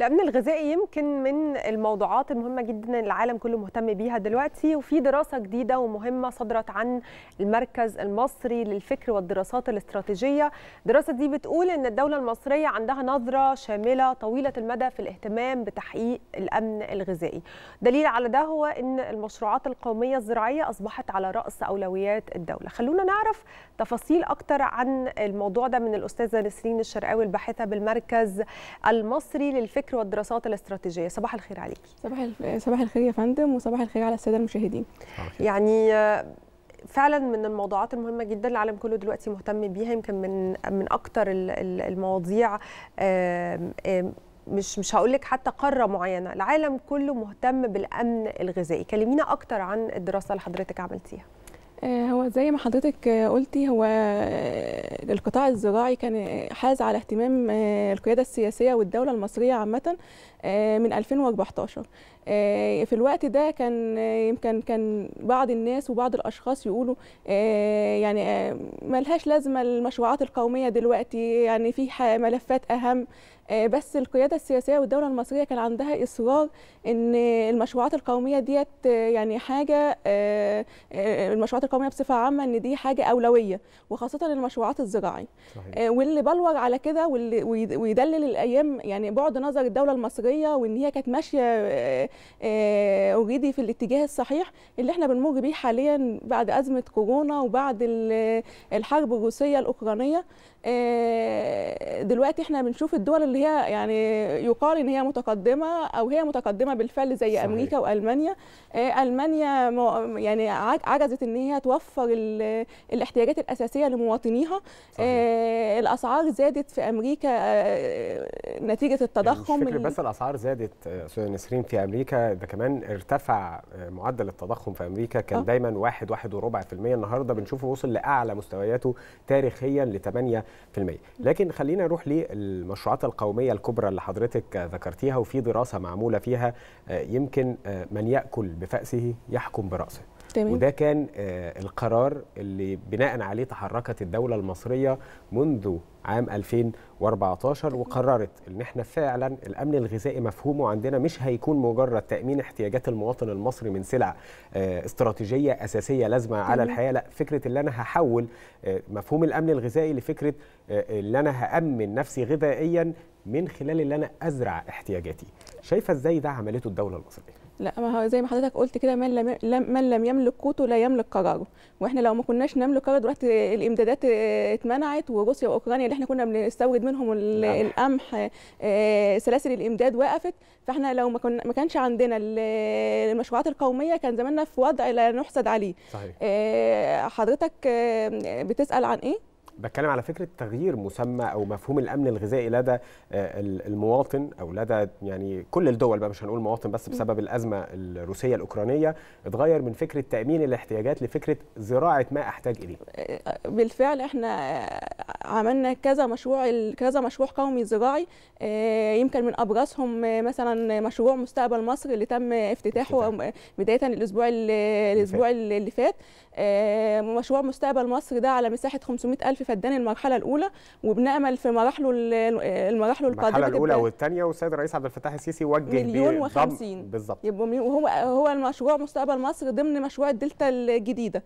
الامن الغذائي يمكن من الموضوعات المهمه جدا العالم كله مهتم بيها دلوقتي وفي دراسه جديده ومهمه صدرت عن المركز المصري للفكر والدراسات الاستراتيجيه الدراسه دي بتقول ان الدوله المصريه عندها نظره شامله طويله المدى في الاهتمام بتحقيق الامن الغذائي دليل على ده هو ان المشروعات القوميه الزراعيه اصبحت على راس اولويات الدوله خلونا نعرف تفاصيل اكتر عن الموضوع ده من الاستاذه نسرين الشرقاوي الباحثه بالمركز المصري للفكر الفكر والدراسات الاستراتيجيه صباح الخير عليكي صباح صباح الخير يا فندم وصباح الخير على الساده المشاهدين يعني آه، فعلا من الموضوعات المهمه جدا العالم كله دلوقتي مهتم بيها يمكن من من اكتر المواضيع مش مش هقول لك حتى قاره معينه العالم كله مهتم بالامن الغذائي كلمينا اكتر عن الدراسه اللي حضرتك عملتيها آه، هو زي ما حضرتك قلتي هو القطاع الزراعي كان حاز على اهتمام آه، القياده السياسيه والدوله المصريه عامه آه، من 2014 آه، في الوقت ده كان آه، يمكن كان بعض الناس وبعض الاشخاص يقولوا آه، يعني ملهاش لازمه المشروعات القوميه دلوقتي يعني في ملفات اهم بس القياده السياسيه والدوله المصريه كان عندها اصرار ان المشروعات القوميه ديت يعني حاجه المشروعات القوميه بصفه عامه ان دي حاجه اولويه وخاصه المشروعات الزراعيه واللي بلور على كده واللي ويدلل الايام يعني بعد نظر الدوله المصريه وان هي كانت ماشيه آه، وجدي في الاتجاه الصحيح اللي احنا بنمر بيه حاليا بعد ازمه كورونا وبعد الحرب الروسيه الاوكرانيه آه، دلوقتي احنا بنشوف الدول اللي هي يعني يقال ان هي متقدمه او هي متقدمه بالفعل زي صحيح. امريكا والمانيا آه، المانيا يعني عجزت ان هي توفر الاحتياجات الاساسيه لمواطنيها آه، صحيح. الاسعار زادت في امريكا نتيجه التضخم يعني مش بس الاسعار زادت استاذه نسرين في امريكا ده كمان ارتفع معدل التضخم في امريكا كان أه. دايما واحد واحد وربع في المية النهارده بنشوفه وصل لاعلى مستوياته تاريخيا ل 8 لكن خلينا نروح للمشروعات القوميه الكبرى اللي حضرتك ذكرتيها وفي دراسه معموله فيها آه، يمكن آه، من ياكل بفاسه يحكم براسه تمام. وده كان آه، القرار اللي بناء عليه تحركت الدولة المصرية منذ عام 2014 وقررت ان احنا فعلا الامن الغذائي مفهومه عندنا مش هيكون مجرد تامين احتياجات المواطن المصري من سلع آه، استراتيجيه اساسيه لازمه على الحياه لا فكره ان انا هحول آه، مفهوم الامن الغذائي لفكره ان انا هامن نفسي غذائيا من خلال ان انا ازرع احتياجاتي شايفه ازاي ده عملته الدوله المصريه لا ما هو زي ما حضرتك قلت كده من لم من لم يملك قوته لا يملك قراره واحنا لو ما كناش نملك قرار دلوقتي الامدادات اتمنعت وروسيا واوكرانيا اللي احنا كنا بنستورد منهم نعم. القمح آه، سلاسل الامداد وقفت فاحنا لو ما كنا ما كانش عندنا المشروعات القوميه كان زماننا في وضع لا نحسد عليه صحيح. آه، حضرتك آه، بتسال عن ايه بتكلم على فكره تغيير مسمى او مفهوم الامن الغذائي لدى آه، المواطن او لدى يعني كل الدول بقى مش هنقول مواطن بس بسبب الازمه الروسيه الاوكرانيه اتغير من فكره تامين الاحتياجات لفكره زراعه ما احتاج اليه. آه، بالفعل احنا آه، عملنا كذا مشروع كذا مشروع قومي زراعي يمكن من ابرزهم مثلا مشروع مستقبل مصر اللي تم افتتاحه بدايه الاسبوع الاسبوع اللي فات مشروع مستقبل مصر ده على مساحه 500 الف فدان المرحله الاولى وبنامل في مراحله المراحله القادمه المرحله الاولى والثانيه والسيد الرئيس عبد الفتاح السيسي وجه مليون و50 بالظبط وهو هو المشروع مستقبل مصر ضمن مشروع الدلتا الجديده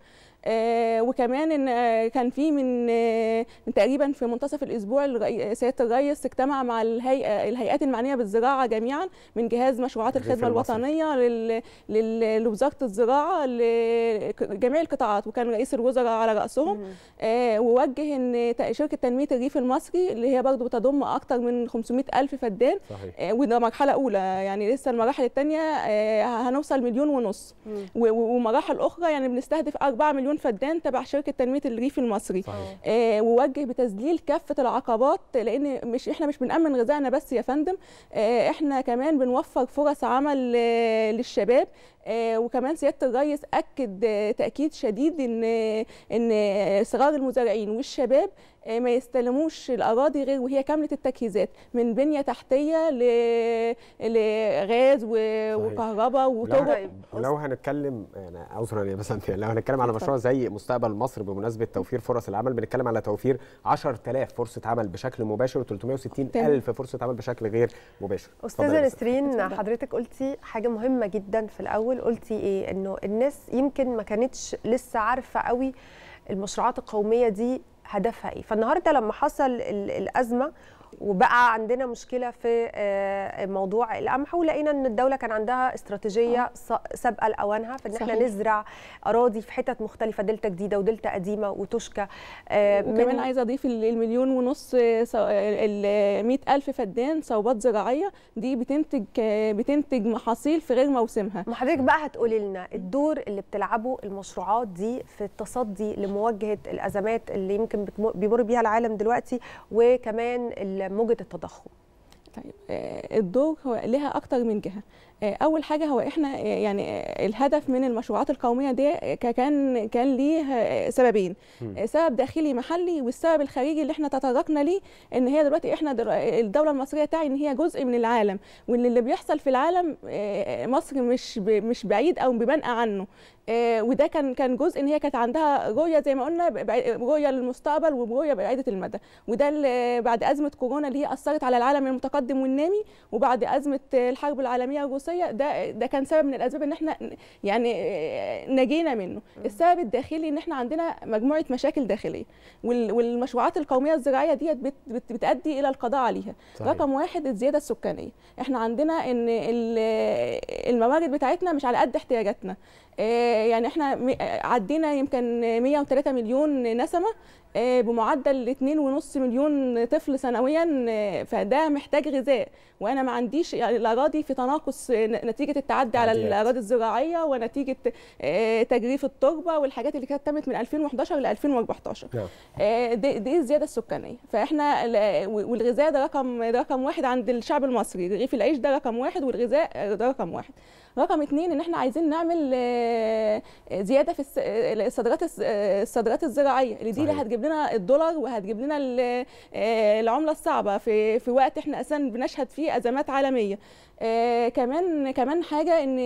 آه، وكمان ان آه، كان في من آه، تقريبا في منتصف الاسبوع سياده الرئيس اجتمع مع الهيئه الهيئات المعنيه بالزراعه جميعا من جهاز مشروعات الخدمه الوطنيه لوزاره الزراعه لجميع القطاعات وكان رئيس الوزراء على راسهم ووجه عليه ان شركه تنميه الريف المصري اللي هي برضه بتضم اكتر من 500 الف فدان صحيح. آه، وده مرحله اولى يعني لسه المراحل الثانيه آه، هنوصل مليون ونص ومراحل اخرى يعني بنستهدف 4 مليون فدان تبع شركه تنميه الريف المصري صحيح. آه، ووجه بتذليل كافه العقبات لان مش احنا مش بنامن غذائنا بس يا فندم احنا كمان بنوفر فرص عمل للشباب آه، وكمان سياده الرئيس اكد آه، تاكيد شديد ان آه، ان صغار المزارعين والشباب آه، ما يستلموش الاراضي غير وهي كامله التجهيزات من بنيه تحتيه ل... لغاز وكهرباء وطرق ولو طيب، هنتكلم انا عذرا يا بس انت لو هنتكلم على مشروع زي مستقبل مصر بمناسبه توفير فرص العمل بنتكلم على توفير 10000 فرصه عمل بشكل مباشر و360 الف فرصه عمل بشكل غير مباشر استاذه نسرين حضرتك قلتي حاجه مهمه جدا في الاول قلتي ايه انه الناس يمكن ما كانتش لسه عارفه قوي المشروعات القوميه دي هدفها ايه فالنهارده لما حصل الازمه وبقى عندنا مشكله في آه، موضوع القمح ولقينا ان الدوله كان عندها استراتيجيه آه. سابقه لاوانها فان احنا نزرع اراضي في حتت مختلفه دلتا جديده ودلتا قديمه وتشكى آه، وكمان عايزه اضيف المليون ونص ال 100000 فدان صوبات زراعيه دي بتنتج بتنتج محاصيل في غير موسمها ما حضرتك بقى هتقولي لنا الدور اللي بتلعبه المشروعات دي في التصدي لمواجهه الازمات اللي يمكن بيمر بيها العالم دلوقتي وكمان ال موجه التضخم؟ طيب آه، الدور هو لها اكتر من جهه اول حاجه هو احنا يعني الهدف من المشروعات القوميه دي كان كان ليه سببين سبب داخلي محلي والسبب الخارجي اللي احنا تطرقنا ليه ان هي دلوقتي احنا الدوله المصريه تعي ان هي جزء من العالم وان اللي بيحصل في العالم مصر مش مش بعيد او ببنقى عنه وده كان كان جزء ان هي كانت عندها رؤيه زي ما قلنا رؤيه للمستقبل ورؤيه بعيده المدى وده اللي بعد ازمه كورونا اللي هي اثرت على العالم المتقدم والنامي وبعد ازمه الحرب العالميه الروسيه الشخصيه ده ده كان سبب من الاسباب ان احنا يعني نجينا منه السبب الداخلي ان احنا عندنا مجموعه مشاكل داخليه والمشروعات القوميه الزراعيه ديت بت بتؤدي الى القضاء عليها صحيح. رقم واحد الزياده السكانيه احنا عندنا ان الموارد بتاعتنا مش على قد احتياجاتنا آه، يعني احنا عدينا يمكن 103 مليون نسمه آه، بمعدل 2.5 مليون طفل سنويا آه، فده محتاج غذاء وانا ما عنديش يعني الاراضي في تناقص نتيجه التعدي على الاراضي الزراعيه ونتيجه آه، تجريف التربه والحاجات اللي كانت تمت من 2011 ل 2014 دي, دي الزياده السكانيه فاحنا والغذاء ده رقم ده رقم واحد عند الشعب المصري رغيف العيش ده رقم واحد والغذاء ده رقم واحد رقم اثنين ان احنا عايزين نعمل آه، زياده في الصادرات آه، الصادرات آه، الزراعيه اللي دي اللي هتجيب لنا الدولار وهتجيب لنا العمله الصعبه في في وقت احنا اساسا بنشهد فيه ازمات عالميه آه كمان كمان حاجه ان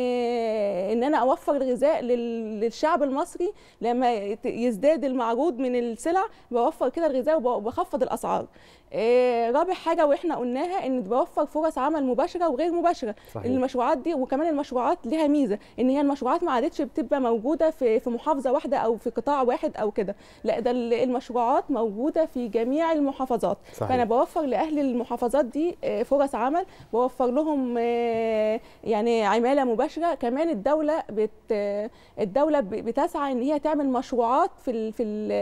ان انا اوفر الغذاء للشعب المصري لما يزداد المعروض من السلع بوفر كده الغذاء وبخفض الاسعار آه رابع حاجه واحنا قلناها ان بوفر فرص عمل مباشره وغير مباشره صحيح. المشروعات دي وكمان المشروعات المشروعات ليها ميزه ان هي المشروعات ما عادتش بتبقى موجوده في في محافظه واحده او في قطاع واحد او كده لا ده المشروعات موجوده في جميع المحافظات صحيح. فانا بوفر لاهل المحافظات دي آه، فرص عمل بوفر لهم آه، يعني عماله مباشره كمان الدوله بت الدوله بتسعى ان هي تعمل مشروعات في الـ في الـ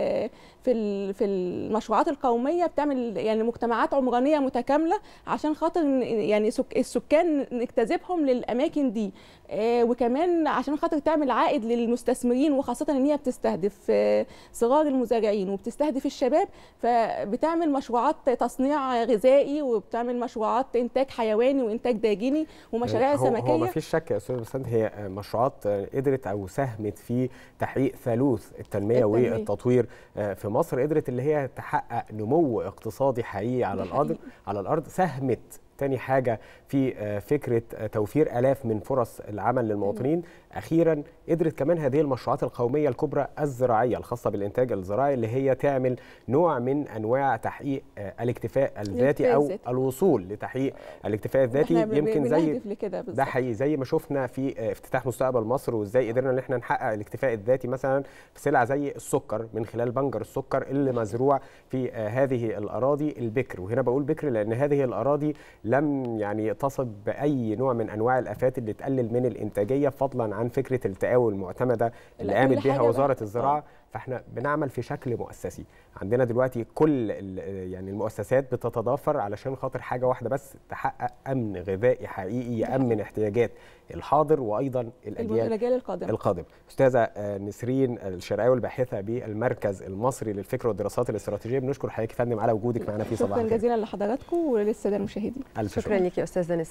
في الـ في المشروعات القوميه بتعمل يعني مجتمعات عمرانيه متكامله عشان خاطر يعني السكان نجتذبهم للاماكن دي آه، وكمان عشان خاطر تعمل عائد للمستثمرين وخاصه ان هي بتستهدف آه، صغار المزارعين وبتستهدف الشباب فبتعمل مشروعات تصنيع غذائي وبتعمل مشروعات انتاج حيواني وانتاج داجيني ومشاريع هو سمكيه هو ما فيش شك يا استاذ بسنت هي مشروعات قدرت او ساهمت في تحقيق ثالوث التنميه, التنمية. والتطوير آه، في مصر قدرت اللي هي تحقق نمو اقتصادي حقيقي على الارض على الارض ساهمت تاني حاجه في آه، فكره آه، توفير الاف من فرص العمل للمواطنين اخيرا قدرت كمان هذه المشروعات القوميه الكبرى الزراعيه الخاصه بالانتاج الزراعي اللي هي تعمل نوع من انواع تحقيق آه، الاكتفاء الذاتي او الوصول لتحقيق الاكتفاء الذاتي يمكن زي ده حقيقي زي ما شفنا في افتتاح مستقبل مصر وازاي قدرنا ان احنا نحقق الاكتفاء الذاتي مثلا في سلع زي السكر من خلال بنجر السكر اللي مزروع في هذه الاراضي البكر وهنا بقول بكر لان هذه الاراضي لم يعني يتصف باي نوع من انواع الافات اللي تقلل من الانتاجيه فضلا عن فكره التقاوي المعتمده اللي قامت بيها وزاره الزراعه آه. فاحنا بنعمل في شكل مؤسسي عندنا دلوقتي كل آه، يعني المؤسسات بتتضافر علشان خاطر حاجه واحده بس تحقق امن غذائي حقيقي يامن احتياجات الحاضر وايضا الاجيال القادمه القادم. استاذه آه، نسرين الشرعيه الباحثه بالمركز المصري للفكر والدراسات الاستراتيجيه بنشكر حضرتك يا فندم على وجودك معنا في صباح شكرا جزيلا لحضراتكم وللساده المشاهدين شكرا, شكرا لك يا استاذه نسرين